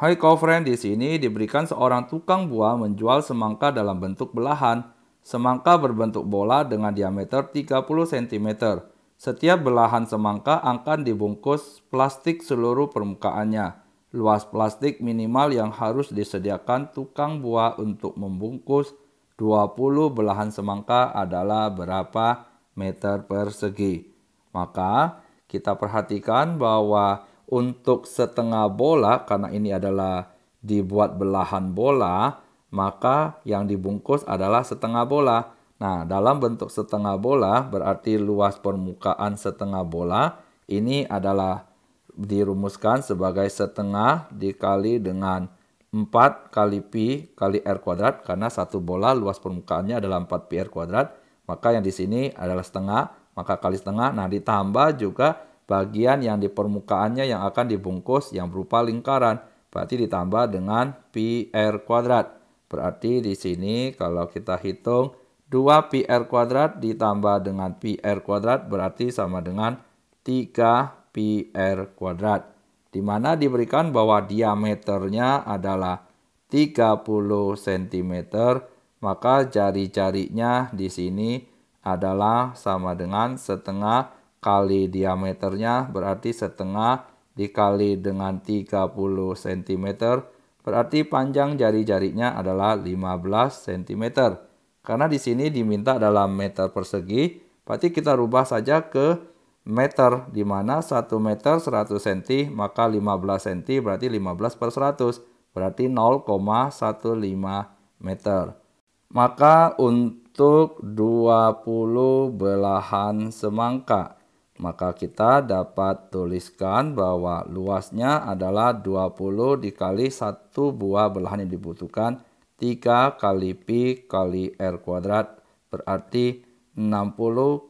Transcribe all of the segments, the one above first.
Hai Kofren, di sini diberikan seorang tukang buah menjual semangka dalam bentuk belahan. Semangka berbentuk bola dengan diameter 30 cm. Setiap belahan semangka akan dibungkus plastik seluruh permukaannya. Luas plastik minimal yang harus disediakan tukang buah untuk membungkus 20 belahan semangka adalah berapa meter persegi. Maka kita perhatikan bahwa untuk setengah bola karena ini adalah dibuat belahan bola, maka yang dibungkus adalah setengah bola. Nah, dalam bentuk setengah bola berarti luas permukaan setengah bola ini adalah dirumuskan sebagai setengah dikali dengan 4 kali pi kali r kuadrat karena satu bola luas permukaannya adalah 4 pi r kuadrat, maka yang di sini adalah setengah, maka kali setengah. Nah, ditambah juga bagian yang di permukaannya yang akan dibungkus yang berupa lingkaran. Berarti ditambah dengan PR kuadrat. Berarti di sini kalau kita hitung 2 PR kuadrat ditambah dengan PR kuadrat berarti sama dengan 3 PR kuadrat. Di mana diberikan bahwa diameternya adalah 30 cm, maka jari-jarinya di sini adalah sama dengan setengah kali diameternya berarti setengah dikali dengan 30 cm berarti panjang jari-jarinya adalah 15 cm. Karena di sini diminta dalam meter persegi, berarti kita rubah saja ke meter di mana 1 meter 100 cm maka 15 cm berarti 15 per 100 berarti 0,15 meter. Maka untuk 20 belahan semangka maka kita dapat tuliskan bahwa luasnya adalah 20 dikali satu buah belahan yang dibutuhkan 3 kali pi kali r kuadrat berarti 60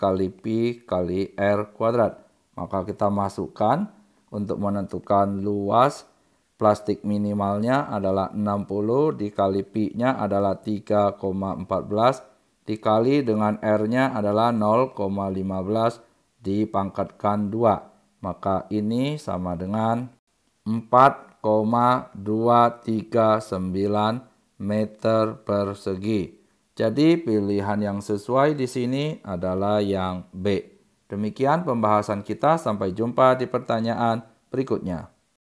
kali pi kali r kuadrat. Maka kita masukkan untuk menentukan luas plastik minimalnya adalah 60 dikali pi-nya adalah 3,14 dikali dengan r-nya adalah 0,15 dipangkatkan 2. Maka ini sama dengan 4,239 meter persegi. Jadi pilihan yang sesuai di sini adalah yang B. Demikian pembahasan kita, sampai jumpa di pertanyaan berikutnya.